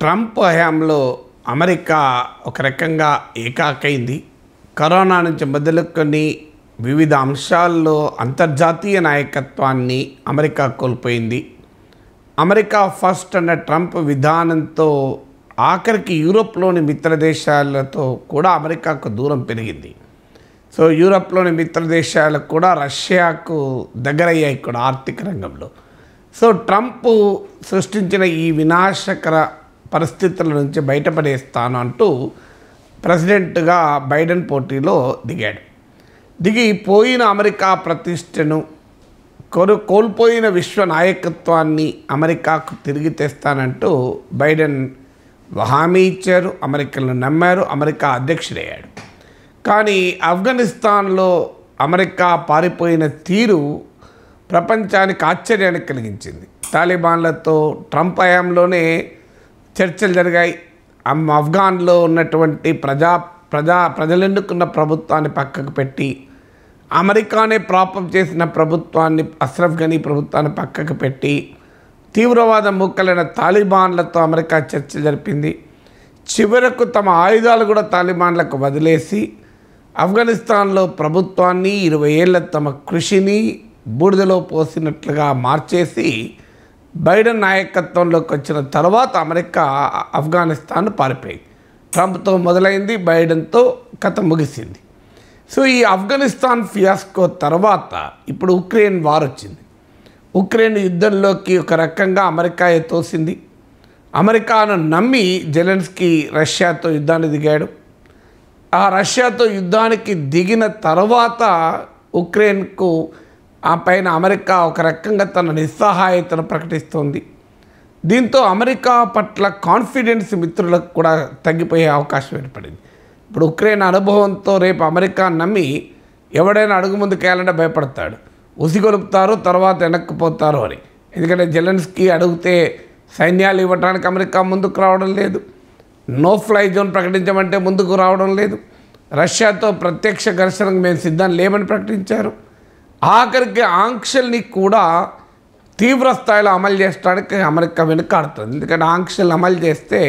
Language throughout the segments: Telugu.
ట్రంప్ హయాంలో అమెరికా ఒక రకంగా ఏకాకైంది కరోనా నుంచి మొదలుకొని వివిధ అంశాల్లో అంతర్జాతీయ నాయకత్వాన్ని అమెరికా కోల్పోయింది అమెరికా ఫస్ట్ అన్న ట్రంప్ విధానంతో ఆఖరికి యూరోప్లోని మిత్ర దేశాలతో కూడా అమెరికాకు దూరం పెరిగింది సో యూరప్లోని మిత్ర దేశాలకు కూడా రష్యాకు దగ్గరయ్యాయి కూడా ఆర్థిక రంగంలో సో ట్రంప్ సృష్టించిన ఈ వినాశకర పరిస్థితుల నుంచి బయటపడేస్తాను అంటూ ప్రెసిడెంట్గా బైడెన్ పోటీలో దిగాడు దిగి పోయిన అమెరికా ప్రతిష్టను కొను కోల్పోయిన విశ్వ నాయకత్వాన్ని అమెరికాకు తిరిగి తెస్తానంటూ బైడెన్ హామీ ఇచ్చారు అమెరికాను నమ్మారు అమెరికా అధ్యక్షుడయ్యాడు కానీ ఆఫ్ఘనిస్తాన్లో అమెరికా పారిపోయిన తీరు ప్రపంచానికి ఆశ్చర్యాన్ని కలిగించింది తాలిబాన్లతో ట్రంప్ హయాంలోనే చర్చలు జరిగాయి ఆఫ్ఘాన్లో ఉన్నటువంటి ప్రజా ప్రజా ఎన్నుకున్న ప్రభుత్వాన్ని పక్కకు పెట్టి అమెరికానే ప్రాపం చేసిన ప్రభుత్వాన్ని అస్రఫ్ ఘనీ ప్రభుత్వాన్ని పక్కకు పెట్టి తీవ్రవాద ముక్కలైన తాలిబాన్లతో అమెరికా చర్చ జరిపింది చివరకు తమ ఆయుధాలు కూడా తాలిబాన్లకు వదిలేసి ఆఫ్ఘనిస్తాన్లో ప్రభుత్వాన్ని ఇరవై ఏళ్ళ తమ కృషిని బూడిదలో పోసినట్లుగా మార్చేసి బైడెన్ నాయకత్వంలోకి వచ్చిన తర్వాత అమెరికా ఆఫ్ఘనిస్తాన్ పారిపోయింది ట్రంప్తో మొదలైంది బైడెన్తో కథ ముగిసింది సో ఈ ఆఫ్ఘనిస్తాన్ ఫియాస్కో తర్వాత ఇప్పుడు ఉక్రెయిన్ వార్ వచ్చింది ఉక్రెయిన్ యుద్ధంలోకి ఒక రకంగా అమెరికాయే తోసింది అమెరికాను నమ్మి జెలెన్స్కీ రష్యాతో యుద్ధాన్ని దిగాడు ఆ రష్యాతో యుద్ధానికి దిగిన తర్వాత ఉక్రెయిన్కు ఆ పైన అమెరికా ఒక రకంగా తన నిస్సహాయతను ప్రకటిస్తోంది దీంతో అమెరికా పట్ల కాన్ఫిడెన్స్ మిత్రులకు కూడా తగ్గిపోయే అవకాశం ఏర్పడింది ఇప్పుడు ఉక్రెయిన్ అనుభవంతో రేపు అమెరికా నమ్మి ఎవడైనా అడుగు ముందుకేయాలంటే భయపడతాడు ఉసిగొలుపుతారు తర్వాత వెనక్కిపోతారు అని ఎందుకంటే జెలెన్స్కి అడిగితే సైన్యాలు ఇవ్వడానికి అమెరికా ముందుకు రావడం లేదు నో ఫ్లై జోన్ ప్రకటించమంటే ముందుకు రావడం లేదు రష్యాతో ప్రత్యక్ష ఘర్షణకు మేము సిద్ధం లేమని ప్రకటించారు ఆఖరికి ఆంక్షల్ని కూడా తీవ్ర స్థాయిలో అమలు చేసడానికి అమెరికా వెనుకాడుతుంది ఎందుకంటే ఆంక్షలు అమలు చేస్తే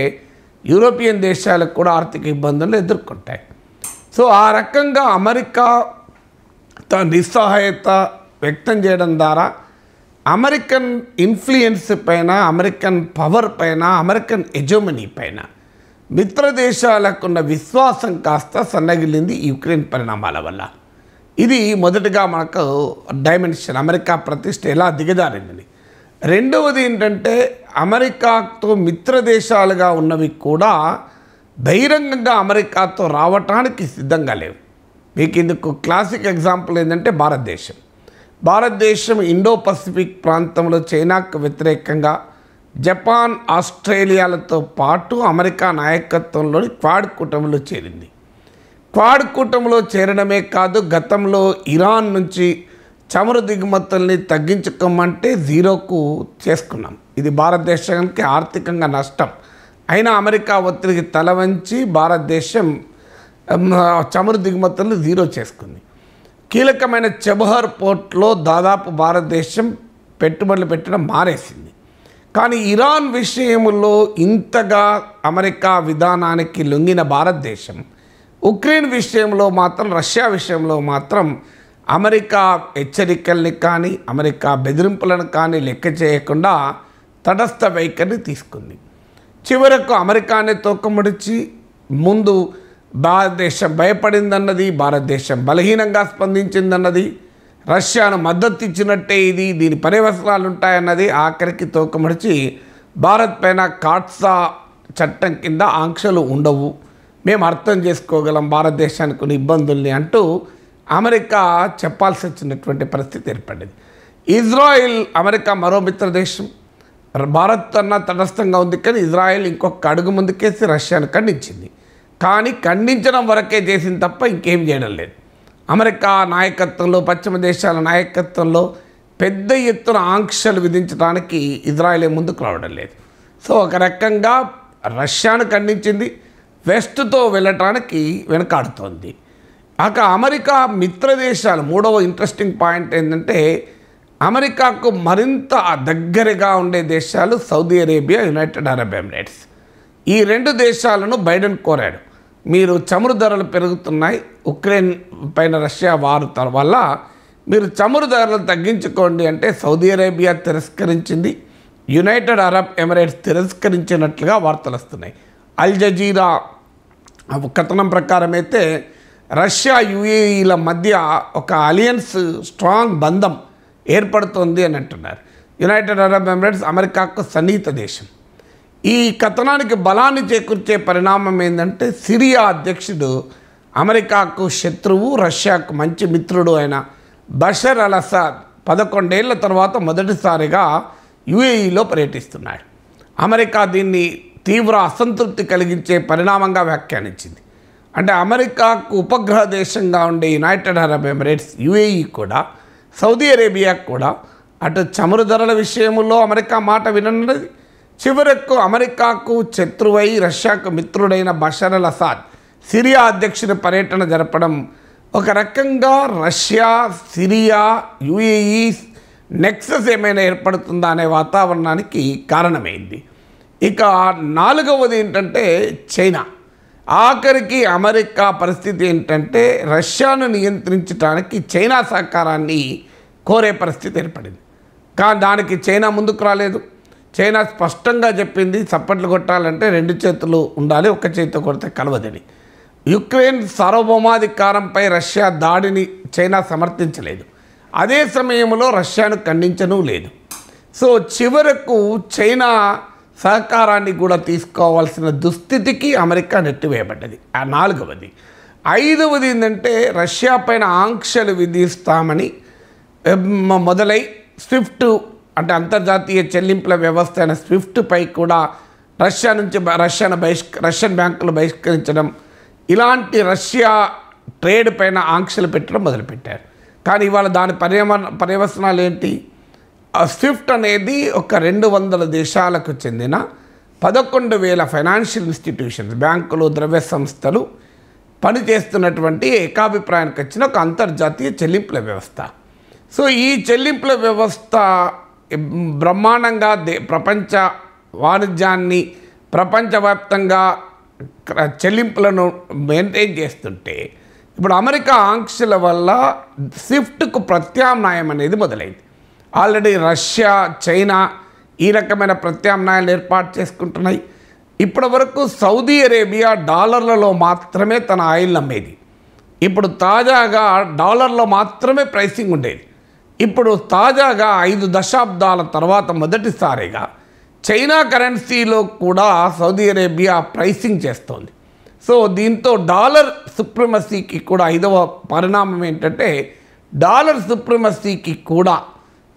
యూరోపియన్ దేశాలకు కూడా ఆర్థిక ఇబ్బందులు ఎదుర్కొంటాయి సో ఆ రకంగా అమెరికా తన నిస్సహాయత వ్యక్తం చేయడం ద్వారా అమెరికన్ ఇన్ఫ్లుయెన్స్ పైన అమెరికన్ పవర్ పైన అమెరికన్ ఎజోమనీ పైన మిత్ర దేశాలకున్న విశ్వాసం కాస్త సన్నగిలింది యూక్రెయిన్ పరిణామాల వల్ల ఇది మొదటగా మనకు డైమెన్షన్ అమెరికా ప్రతిష్ట ఎలా దిగజారిందని రెండవది ఏంటంటే అమెరికాతో మిత్ర దేశాలుగా ఉన్నవి కూడా బహిరంగంగా అమెరికాతో రావటానికి సిద్ధంగా లేవు మీకు ఇందుకు క్లాసిక్ ఎగ్జాంపుల్ ఏంటంటే భారతదేశం భారతదేశం ఇండో పసిఫిక్ ప్రాంతంలో చైనాకు వ్యతిరేకంగా జపాన్ ఆస్ట్రేలియాలతో పాటు అమెరికా నాయకత్వంలోని క్వాడ్ కుటుంబంలో చేరింది క్వాడ్ కూటంలో చేరడమే కాదు గతంలో ఇరాన్ నుంచి చమురు దిగుమతుల్ని తగ్గించుకోమంటే జీరోకు చేసుకున్నాం ఇది భారతదేశానికి ఆర్థికంగా నష్టం అయినా అమెరికా ఒత్తిడికి తల వంచి భారతదేశం చమురు దిగుమతులను జీరో చేసుకుంది కీలకమైన చబహర్ పోర్ట్లో దాదాపు భారతదేశం పెట్టుబడులు పెట్టడం మారేసింది కానీ ఇరాన్ విషయంలో ఇంతగా అమెరికా విధానానికి లొంగిన భారతదేశం ఉక్రెయిన్ విషయంలో మాత్రం రష్యా విషయంలో మాత్రం అమెరికా హెచ్చరికల్ని కానీ అమెరికా బెదిరింపులను కానీ లెక్క చేయకుండా తటస్థ వైఖరిని తీసుకుంది చివరకు అమెరికానే తోకముడిచి ముందు భారతదేశం భయపడిందన్నది భారతదేశం బలహీనంగా స్పందించిందన్నది రష్యాను మద్దతు ఇచ్చినట్టే ఇది దీని పర్యవసనాలు ఉంటాయన్నది ఆఖరికి తోకముడిచి భారత్ పైన కాట్సా చట్టం కింద ఆంక్షలు ఉండవు మేము అర్థం చేసుకోగలం భారతదేశానికి కొన్ని ఇబ్బందుల్ని అంటూ అమెరికా చెప్పాల్సి వచ్చినటువంటి పరిస్థితి ఏర్పడింది ఇజ్రాయిల్ అమెరికా మరో మిత్ర దేశం భారత్ అన్న తటస్థంగా ఉంది కానీ ఇజ్రాయెల్ ఇంకొక అడుగు ముందుకేసి రష్యాను ఖండించింది కానీ ఖండించడం వరకే చేసింది తప్ప ఇంకేం చేయడం లేదు అమెరికా నాయకత్వంలో పశ్చిమ దేశాల నాయకత్వంలో పెద్ద ఎత్తున ఆంక్షలు విధించడానికి ఇజ్రాయిలే ముందుకు రావడం లేదు సో ఒక రకంగా రష్యాను ఖండించింది వెస్ట్తో వెళ్ళటానికి వెనకాడుతోంది అక అమెరికా మిత్రదేశాలు మూడవ ఇంట్రెస్టింగ్ పాయింట్ ఏంటంటే అమెరికాకు మరింత దగ్గరగా ఉండే దేశాలు Saudi Arabia United Arab Emirates ఈ రెండు దేశాలను బైడెన్ కోరాడు మీరు చమురు ధరలు పెరుగుతున్నాయి ఉక్రెయిన్ పైన రష్యా వారు వల్ల మీరు చమురు ధరలు తగ్గించుకోండి అంటే సౌదీ అరేబియా తిరస్కరించింది యునైటెడ్ అరబ్ ఎమిరేట్స్ తిరస్కరించినట్లుగా వార్తలు వస్తున్నాయి అల్ జజీరా కథనం ప్రకారం అయితే రష్యా యుఏఈల మధ్య ఒక అలియన్స్ స్ట్రాంగ్ బంధం ఏర్పడుతోంది అని అంటున్నారు యునైటెడ్ అరబ్ ఎమిరేట్స్ అమెరికాకు సన్నిహిత దేశం ఈ కథనానికి బలాన్ని చేకూర్చే పరిణామం ఏంటంటే సిరియా అధ్యక్షుడు అమెరికాకు శత్రువు రష్యాకు మంచి మిత్రుడు అయిన బషర్ అల్ అసాద్ పదకొండేళ్ల తర్వాత మొదటిసారిగా యుఏఈలో పర్యటిస్తున్నాడు అమెరికా దీన్ని తీవ్ర అసంతృప్తి కలిగించే పరిణామంగా వ్యాఖ్యానించింది అంటే అమెరికాకు ఉపగ్రహ దేశంగా ఉండే యునైటెడ్ అరబ్ ఎమిరేట్స్ యుఏఈ కూడా సౌదీ అరేబియా కూడా అటు చమురు ధరల విషయంలో అమెరికా మాట వినన్నది చివరకు అమెరికాకు శత్రువై రష్యాకు మిత్రుడైన బషర్ అల్ అసాద్ సిరియా అధ్యక్షుడి పర్యటన జరపడం ఒక రకంగా రష్యా సిరియా యుఏఈ నెక్సస్ ఏమైనా ఏర్పడుతుందా అనే వాతావరణానికి కారణమైంది ఇక నాలుగవది ఏంటంటే చైనా ఆఖరికి అమెరికా పరిస్థితి ఏంటంటే రష్యాను నియంత్రించడానికి చైనా సహకారాన్ని కోరే పరిస్థితి ఏర్పడింది కానీ దానికి చైనా ముందుకు రాలేదు చైనా స్పష్టంగా చెప్పింది చప్పట్లు కొట్టాలంటే రెండు చేతులు ఉండాలి ఒక చేతితో కొడితే కలవదని యుక్రెయిన్ సార్వభౌమాధికారంపై రష్యా దాడిని చైనా సమర్థించలేదు అదే సమయంలో రష్యాను ఖండించను లేదు సో చివరకు చైనా సహకారాన్ని కూడా తీసుకోవాల్సిన దుస్థితికి అమెరికా నెట్టివేయబడ్డది ఆ నాలుగవది ఐదవది ఏంటంటే రష్యా పైన ఆంక్షలు విధిస్తామని మొదలై స్విఫ్ట్ అంటే అంతర్జాతీయ చెల్లింపుల వ్యవస్థ అయిన స్విఫ్ట్పై కూడా రష్యా నుంచి రష్యాను బహిష్క రష్యన్ బ్యాంకులు బహిష్కరించడం ఇలాంటి రష్యా ట్రేడ్ పైన ఆంక్షలు పెట్టడం మొదలుపెట్టారు కానీ ఇవాళ దాని పర్యవ పర్యవసనాలు ఏంటి స్విఫ్ట్ అనేది ఒక రెండు వందల దేశాలకు చెందిన పదకొండు వేల ఫైనాన్షియల్ ఇన్స్టిట్యూషన్స్ బ్యాంకులు ద్రవ్య సంస్థలు పనిచేస్తున్నటువంటి ఏకాభిప్రాయానికి వచ్చిన ఒక అంతర్జాతీయ చెల్లింపుల వ్యవస్థ సో ఈ చెల్లింపుల వ్యవస్థ బ్రహ్మాండంగా దే ప్రపంచ వాణిజ్యాన్ని ప్రపంచవ్యాప్తంగా చెల్లింపులను మెయింటైన్ చేస్తుంటే ఇప్పుడు అమెరికా ఆంక్షల వల్ల స్విఫ్ట్కు ప్రత్యామ్నాయం అనేది మొదలైంది ఆల్రెడీ రష్యా చైనా ఈ రకమైన ప్రత్యామ్నాయాలు ఏర్పాటు చేసుకుంటున్నాయి ఇప్పటి వరకు సౌదీ అరేబియా డాలర్లలో మాత్రమే తన ఆయిల్ అమ్మేది ఇప్పుడు తాజాగా డాలర్లో మాత్రమే ప్రైసింగ్ ఉండేది ఇప్పుడు తాజాగా ఐదు దశాబ్దాల తర్వాత మొదటిసారిగా చైనా కరెన్సీలో కూడా సౌదీ అరేబియా ప్రైసింగ్ చేస్తోంది సో దీంతో డాలర్ సుప్రీమసీకి కూడా ఐదవ పరిణామం ఏంటంటే డాలర్ సుప్రీమసీకి కూడా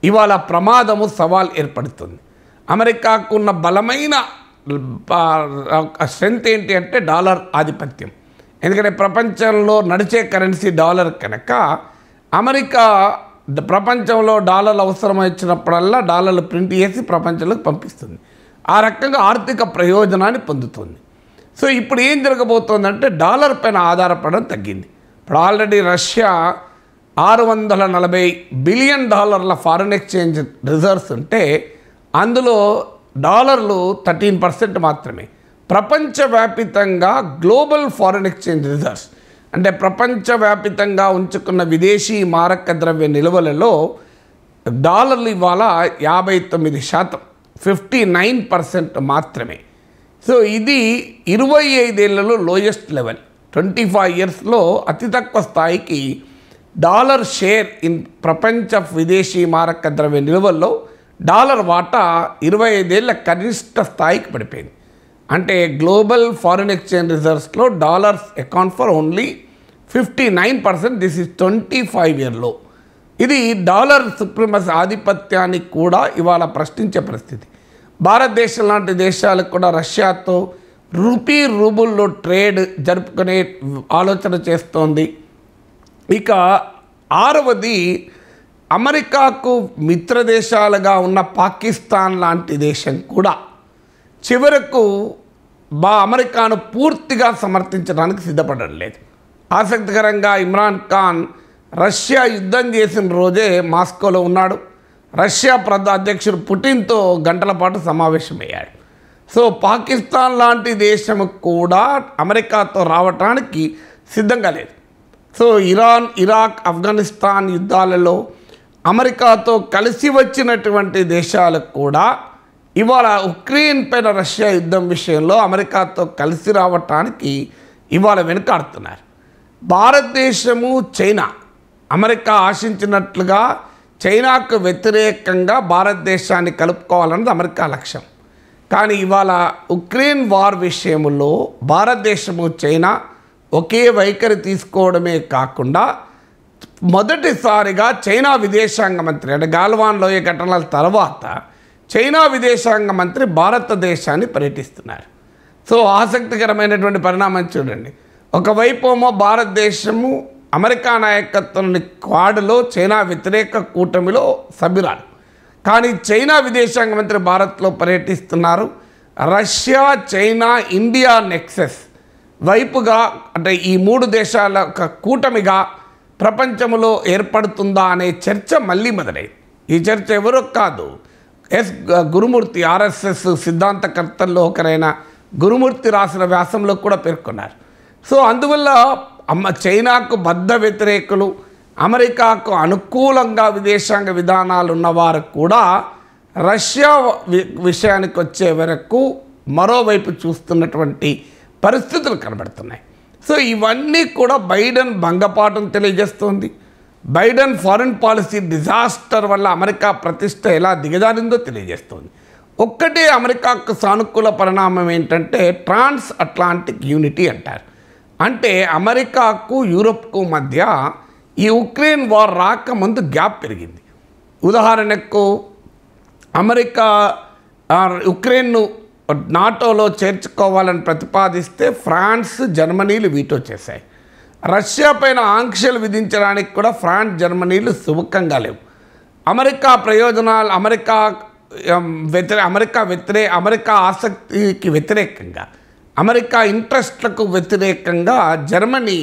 ఇవాళ ప్రమాదము సవాల్ ఏర్పడుతుంది అమెరికాకు ఉన్న బలమైన స్ట్రెంత్ ఏంటి అంటే డాలర్ ఆధిపత్యం ఎందుకంటే ప్రపంచంలో నడిచే కరెన్సీ డాలర్ కనుక అమెరికా ప్రపంచంలో డాలర్లు అవసరం వచ్చినప్పుడల్లా డాలర్లు ప్రింట్ చేసి ప్రపంచంలోకి పంపిస్తుంది ఆ రకంగా ఆర్థిక ప్రయోజనాన్ని పొందుతుంది సో ఇప్పుడు ఏం జరగబోతోందంటే డాలర్ పైన ఆధారపడడం తగ్గింది ఇప్పుడు ఆల్రెడీ రష్యా ఆరు వందల నలభై బిలియన్ డాలర్ల ఫారిన్ ఎక్స్చేంజ్ రిజర్వ్స్ ఉంటే అందులో డాలర్లు థర్టీన్ పర్సెంట్ మాత్రమే ప్రపంచవ్యాపితంగా గ్లోబల్ ఫారిన్ ఎక్స్చేంజ్ రిజర్వ్స్ అంటే ప్రపంచవ్యాపితంగా ఉంచుకున్న విదేశీ మారక ద్రవ్య నిల్వలలో డాలర్లు ఇవాళ యాభై తొమ్మిది శాతం ఫిఫ్టీ నైన్ పర్సెంట్ మాత్రమే సో ఇది ఇరవై ఐదేళ్లలో లోయెస్ట్ లెవెల్ ట్వంటీ ఫైవ్ ఇయర్స్లో అతి తక్కువ స్థాయికి డాలర్ షేర్ ఇన్ ప్రపంచ విదేశీ మారక ద్రవ్య నిల్వల్లో డాలర్ వాటా ఇరవై ఐదేళ్ల కనిష్ట స్థాయికి పడిపోయింది అంటే గ్లోబల్ ఫారిన్ ఎక్స్చేంజ్ రిజర్వ్స్లో dollars account for only fifty nine percent this is twenty five ఇయర్లో ఇది డాలర్ సుప్రీమస్ ఆధిపత్యానికి కూడా ఇవాళ ప్రశ్నించే పరిస్థితి భారతదేశం లాంటి దేశాలకు కూడా రష్యాతో రూపీ రూబుల్లో ట్రేడ్ జరుపుకునే ఆలోచన చేస్తోంది ఇక ఆరవది అమెరికాకు మిత్రదేశాలుగా ఉన్న పాకిస్తాన్ లాంటి దేశం కూడా చివరకు బా అమెరికాను పూర్తిగా సమర్థించడానికి సిద్ధపడడం లేదు ఆసక్తికరంగా ఇమ్రాన్ ఖాన్ రష్యా యుద్ధం చేసిన రోజే మాస్కోలో ఉన్నాడు రష్యా ప్రధా అధ్యక్షుడు పుటిన్తో గంటల పాటు సమావేశమయ్యాడు సో పాకిస్తాన్ లాంటి దేశం కూడా అమెరికాతో రావటానికి సిద్ధంగా లేదు సో ఇరాన్ ఇరాక్ ఆఫ్ఘనిస్తాన్ యుద్ధాలలో అమెరికాతో కలిసి వచ్చినటువంటి దేశాలకు కూడా ఇవాళ ఉక్రెయిన్ పైన రష్యా యుద్ధం విషయంలో అమెరికాతో కలిసి రావటానికి ఇవాళ వెనుకాడుతున్నారు భారతదేశము చైనా అమెరికా ఆశించినట్లుగా చైనాకు వ్యతిరేకంగా భారతదేశాన్ని కలుపుకోవాలన్నది అమెరికా లక్ష్యం కానీ ఇవాళ ఉక్రెయిన్ వార్ విషయంలో భారతదేశము చైనా ఒకే వైఖరి తీసుకోవడమే కాకుండా మొదటిసారిగా చైనా విదేశాంగ మంత్రి అంటే గాల్వాన్లో ఏ ఘటనల తర్వాత చైనా విదేశాంగ మంత్రి భారతదేశాన్ని పర్యటిస్తున్నారు సో ఆసక్తికరమైనటువంటి పరిణామం చూడండి ఒకవైపేమో భారతదేశము అమెరికా నాయకత్వంలోని క్వాడ్లో చైనా వ్యతిరేక కూటమిలో సభ్యురాలు కానీ చైనా విదేశాంగ మంత్రి భారత్లో పర్యటిస్తున్నారు రష్యా చైనా ఇండియా నెక్సెస్ వైపుగా అంటే ఈ మూడు దేశాల కూటమిగా ప్రపంచంలో ఏర్పడుతుందా అనే చర్చ మళ్ళీ మొదలైంది ఈ చర్చ ఎవరో కాదు ఎస్ గురుమూర్తి ఆర్ఎస్ఎస్ సిద్ధాంతకర్తల్లో ఒకరైన గురుమూర్తి రాసిన వ్యాసంలో కూడా పేర్కొన్నారు సో అందువల్ల అమ్మ చైనాకు బద్ధ వ్యతిరేకులు అమెరికాకు అనుకూలంగా విదేశాంగ విధానాలు ఉన్నవారు కూడా రష్యా విషయానికి వచ్చే వరకు మరోవైపు చూస్తున్నటువంటి పరిస్థితులు కనబడుతున్నాయి సో ఇవన్నీ కూడా బైడెన్ భంగపాఠం తెలియజేస్తోంది బైడెన్ ఫారిన్ పాలసీ డిజాస్టర్ వల్ల అమెరికా ప్రతిష్ట ఎలా దిగజారిందో తెలియజేస్తోంది ఒక్కటే అమెరికాకు సానుకూల పరిణామం ఏంటంటే ట్రాన్స్ అట్లాంటిక్ యూనిటీ అంటారు అంటే అమెరికాకు యూరోప్కు మధ్య ఈ ఉక్రెయిన్ వార్ రాకముందు గ్యాప్ పెరిగింది ఉదాహరణకు అమెరికా ఉక్రెయిన్ను నాటోలో చేర్చుకోవాలని ప్రతిపాదిస్తే ఫ్రాన్స్ జర్మనీలు వీటో చేశాయి రష్యా పైన ఆంక్షలు విధించడానికి కూడా ఫ్రాన్స్ జర్మనీలు సుముఖంగా లేవు అమెరికా ప్రయోజనాలు అమెరికా వ్యతిరే అమెరికా వ్యతిరే అమెరికా ఆసక్తికి వ్యతిరేకంగా అమెరికా ఇంట్రెస్ట్లకు వ్యతిరేకంగా జర్మనీ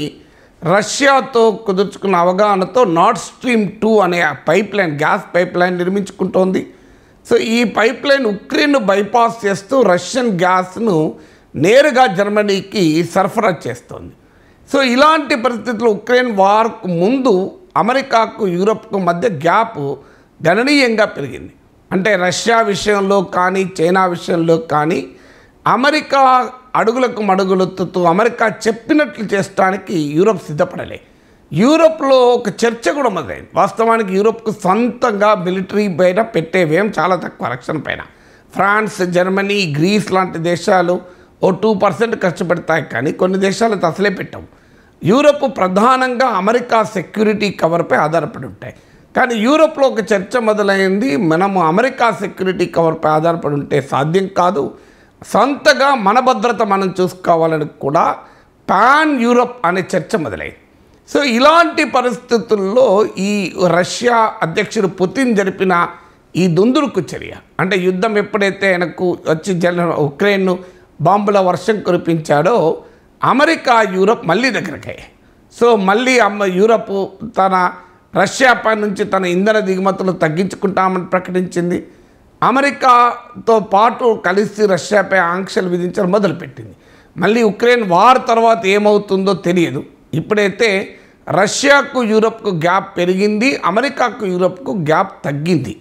రష్యాతో కుదుర్చుకున్న అవగాహనతో నార్డ్ స్ట్రీమ్ టూ అనే pipeline gas pipeline నిర్మించుకుంటోంది సో ఈ పైప్ లైన్ ఉక్రెయిన్ బైపాస్ చేస్తూ రష్యన్ గ్యాస్ను నేరుగా జర్మనీకి సరఫరా చేస్తోంది సో ఇలాంటి పరిస్థితులు ఉక్రెయిన్ వార్కు ముందు అమెరికాకు యూరప్కు మధ్య గ్యాప్ గణనీయంగా పెరిగింది అంటే రష్యా విషయంలో కానీ చైనా విషయంలో కానీ అమెరికా అడుగులకు మడుగులొత్తుతూ అమెరికా చెప్పినట్లు చేస్తానికి యూరప్ సిద్ధపడలేదు యూరోప్లో ఒక చర్చ కూడా మొదలైంది వాస్తవానికి యూరోప్కు సొంతంగా మిలిటరీ పైన పెట్టేవేం చాలా తక్కువ రక్షణ పైన ఫ్రాన్స్ జర్మనీ గ్రీస్ లాంటి దేశాలు ఓ టూ పర్సెంట్ ఖర్చు పెడతాయి కానీ కొన్ని దేశాలు అసలే పెట్టవు యూరోప్ ప్రధానంగా అమెరికా సెక్యూరిటీ కవర్పై ఆధారపడి ఉంటాయి కానీ యూరోప్లో ఒక చర్చ మొదలైంది మనము అమెరికా సెక్యూరిటీ కవర్పై ఆధారపడి ఉంటే సాధ్యం కాదు సొంతగా మన భద్రత మనం చూసుకోవాలని కూడా పాన్ యూరోప్ అనే చర్చ మొదలైంది సో ఇలాంటి పరిస్థితుల్లో ఈ రష్యా అధ్యక్షుడు పుతిన్ జరిపిన ఈ దుందుడుకు చర్య అంటే యుద్ధం ఎప్పుడైతే ఆయనకు వచ్చి జన ఉక్రెయిన్ను బాంబుల వర్షం కురిపించాడో అమెరికా యూరప్ మళ్ళీ దగ్గరకాయ సో మళ్ళీ అమ్మ యూరప్ తన రష్యా పై నుంచి తన ఇంధన దిగుమతులు తగ్గించుకుంటామని ప్రకటించింది అమెరికాతో పాటు కలిసి రష్యాపై ఆంక్షలు విధించడం మొదలుపెట్టింది మళ్ళీ ఉక్రెయిన్ వార్ తర్వాత ఏమవుతుందో తెలియదు ఇప్పుడైతే రష్యాకు యూరప్కు గ్యాప్ పెరిగింది అమెరికాకు యూరప్కు గ్యాప్ తగ్గింది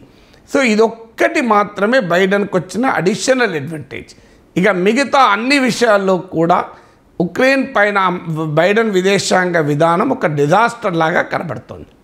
సో ఇదొక్కటి మాత్రమే బైడెన్కి వచ్చిన అడిషనల్ అడ్వాంటేజ్ ఇక మిగతా అన్ని విషయాల్లో కూడా ఉక్రెయిన్ పైన బైడెన్ విదేశాంగ విధానం ఒక డిజాస్టర్ లాగా కనబడుతోంది